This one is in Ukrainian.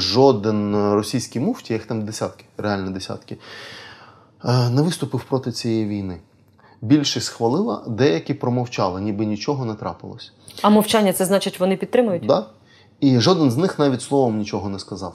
жоден російський муфті, їх там десятки, реально десятки, е, не виступив проти цієї війни. Більшість схвалила, деякі промовчали, ніби нічого не трапилось. А мовчання це значить, вони підтримують? Так. Да. І жоден з них навіть словом нічого не сказав.